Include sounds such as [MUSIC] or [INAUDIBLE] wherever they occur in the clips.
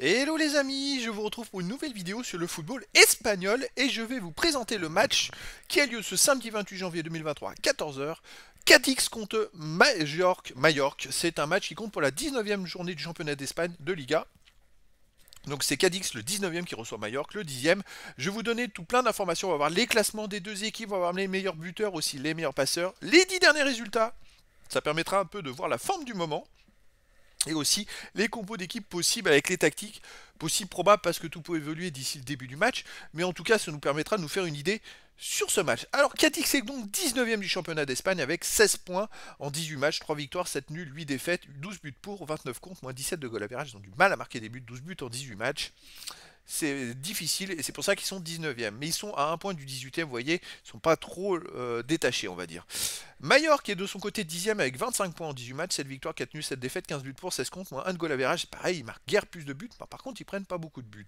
Hello les amis, je vous retrouve pour une nouvelle vidéo sur le football espagnol et je vais vous présenter le match qui a lieu ce samedi 28 janvier 2023 à 14h. Cadix contre Majorque. c'est un match qui compte pour la 19e journée du championnat d'Espagne de Liga. Donc c'est Cadix le 19e qui reçoit Mallorca, le 10e. Je vais vous donner tout plein d'informations, on va voir les classements des deux équipes, on va voir les meilleurs buteurs aussi, les meilleurs passeurs, les 10 derniers résultats. Ça permettra un peu de voir la forme du moment et aussi les compos d'équipe possibles avec les tactiques possibles probables parce que tout peut évoluer d'ici le début du match. Mais en tout cas, ça nous permettra de nous faire une idée sur ce match. Alors, Catix est donc 19ème du championnat d'Espagne avec 16 points en 18 matchs, 3 victoires, 7 nuls, 8 défaites, 12 buts pour, 29 contre, moins 17 de goal Ils ont du mal à marquer des buts, 12 buts en 18 matchs. C'est difficile et c'est pour ça qu'ils sont 19e. Mais ils sont à un point du 18e, vous voyez, ils sont pas trop euh, détachés, on va dire. Majorque qui est de son côté 10 avec 25 points en 18 matchs, 7 victoires, 4 tenu 7 défaites, 15 buts pour, 16 contre, moins 1 de goal à virage. Pareil, ils marquent guère plus de buts, par contre ils prennent pas beaucoup de buts.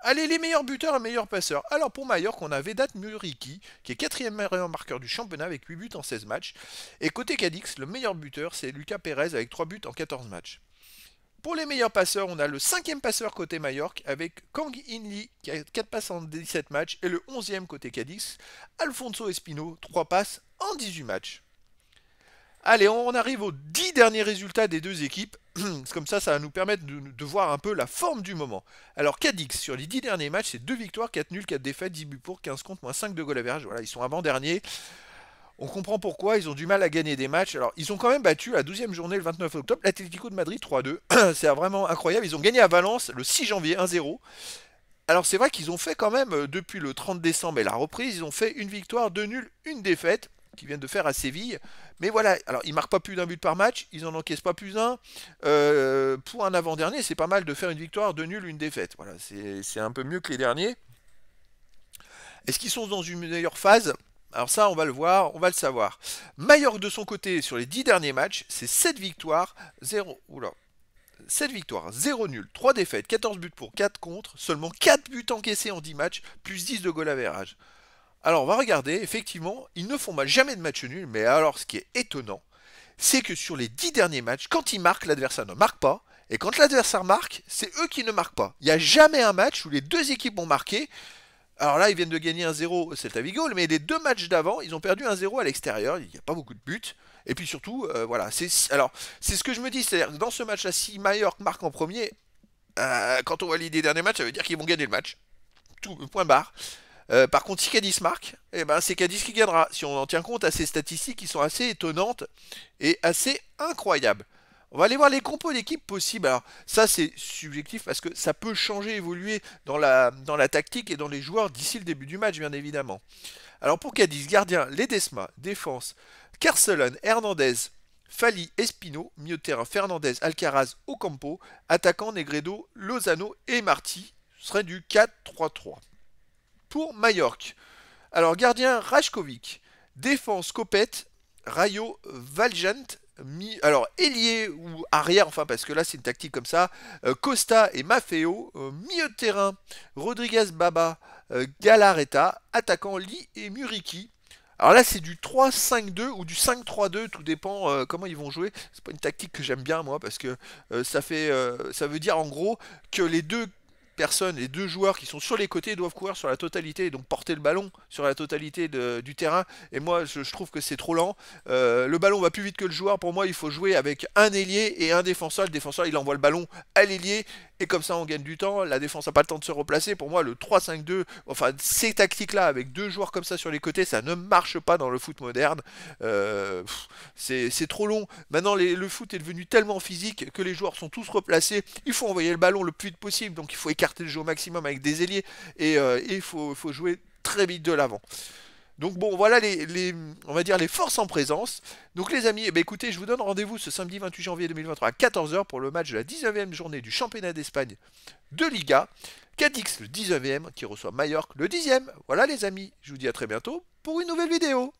Allez, les meilleurs buteurs et meilleurs passeurs. Alors pour Majorque, on a Vedat Muriki, qui est quatrième meilleur marqueur du championnat avec 8 buts en 16 matchs. Et côté Cadix, le meilleur buteur, c'est Lucas Pérez avec 3 buts en 14 matchs. Pour les meilleurs passeurs, on a le cinquième passeur côté Majorque avec Kang Inli qui a 4 passes en 17 matchs et le 11e côté Cadix, Alfonso Espino 3 passes en 18 matchs. Allez, on arrive aux 10 derniers résultats des deux équipes. [CLEARS THROAT] Comme ça, ça va nous permettre de, voir un peu la forme du moment. Alors, Cadix, sur les 10 derniers matchs, c'est 2 victoires, 4 nuls, 4 défaites, 10 buts pour, 15 contre, moins 5 de goal verge Voilà, ils sont avant derniers on comprend pourquoi ils ont du mal à gagner des matchs. Alors, ils ont quand même battu la 12e journée le 29 octobre l'Atlético de Madrid 3-2. [CLEARS THROAT] c'est vraiment incroyable. Ils ont gagné à Valence le 6 janvier 1-0. Alors, c'est vrai qu'ils ont fait quand même, euh, depuis le 30 décembre et la reprise, ils ont fait une victoire, deux nuls, une défaite qu'ils viennent de faire à Séville. Mais voilà, alors ils marquent pas plus d'un but par match, ils n'en encaissent pas plus un. Euh, pour un avant-dernier, c'est pas mal de faire une victoire, deux nuls, une défaite. Voilà, c'est un peu mieux que les derniers. Est-ce qu'ils sont dans une meilleure phase alors ça, on va le voir, on va le savoir. Mallorca de son côté, sur les 10 derniers matchs, c'est 7 victoires, 0... Oula. 7 victoires, 0 nul, 3 défaites, 14 buts pour, 4 contre, seulement 4 buts encaissés en 10 matchs, plus 10 de goal à Alors on va regarder, effectivement, ils ne font jamais de match nul, mais alors ce qui est étonnant, c'est que sur les 10 derniers matchs, quand ils marquent, l'adversaire ne marque pas, et quand l'adversaire marque, c'est eux qui ne marquent pas. Il n'y a jamais un match où les deux équipes ont marqué, alors là, ils viennent de gagner un 0 Celta Vigo, mais les deux matchs d'avant, ils ont perdu un 0 à l'extérieur. Il n'y a pas beaucoup de buts. Et puis surtout, euh, voilà, c'est alors c'est ce que je me dis, c'est-à-dire dans ce match-là, si Mallorca marque en premier, euh, quand on voit les derniers matchs, ça veut dire qu'ils vont gagner le match. Tout point barre. Euh, par contre, si Cadiz marque, eh ben, c'est Cadiz qui gagnera. Si on en tient compte à ces statistiques qui sont assez étonnantes et assez incroyables. On va aller voir les compos d'équipe possibles. Alors ça c'est subjectif parce que ça peut changer, évoluer dans la, dans la tactique et dans les joueurs d'ici le début du match bien évidemment. Alors pour Cadiz, gardien, Ledesma, défense, carcelone Hernandez, Fali, Espino, milieu terrain, Fernandez, Alcaraz, Ocampo, attaquant, Negredo, Lozano et Marti, Ce serait du 4-3-3. Pour Majorque, alors gardien, Rajkovic, défense, Copette, Rayo, Valjant, alors ailier ou arrière, enfin parce que là c'est une tactique comme ça, euh, Costa et Maffeo, euh, milieu de terrain, Rodriguez Baba, euh, Galareta, attaquant Lee et Muriki. Alors là c'est du 3-5-2 ou du 5-3-2, tout dépend comment ils vont jouer. C'est pas une tactique que j'aime bien moi parce que ça fait ça veut dire en gros que les deux personnes, les deux joueurs qui sont sur les côtés doivent courir sur la totalité, donc porter le ballon sur la totalité du terrain. Et moi, je, trouve que c'est trop lent. Euh, le ballon va plus vite que le joueur. Pour moi, il faut jouer avec un ailier et un défenseur. Le défenseur, il envoie le ballon à l'ailier et comme ça on gagne du temps, la défense n'a pas le temps de se replacer. Pour moi, le 3-5-2, enfin ces tactiques-là, avec deux joueurs comme ça sur les côtés, ça ne marche pas dans le foot moderne. Euh, c'est trop long. Maintenant, le foot est devenu tellement physique que les joueurs sont tous replacés. Il faut envoyer le ballon le plus vite possible, donc il faut écarter le jeu au maximum avec des ailiers, et euh, il faut jouer très vite de l'avant. Donc bon, voilà les, on va dire les forces en présence. Donc les amis, eh ben, écoutez, je vous donne rendez-vous ce samedi 28 janvier 2023 à 14h pour le match de la 19e journée du championnat d'Espagne de Liga. Cadix le 19e qui reçoit Mallorca le 10e. Voilà les amis, je vous dis à très bientôt pour une nouvelle vidéo.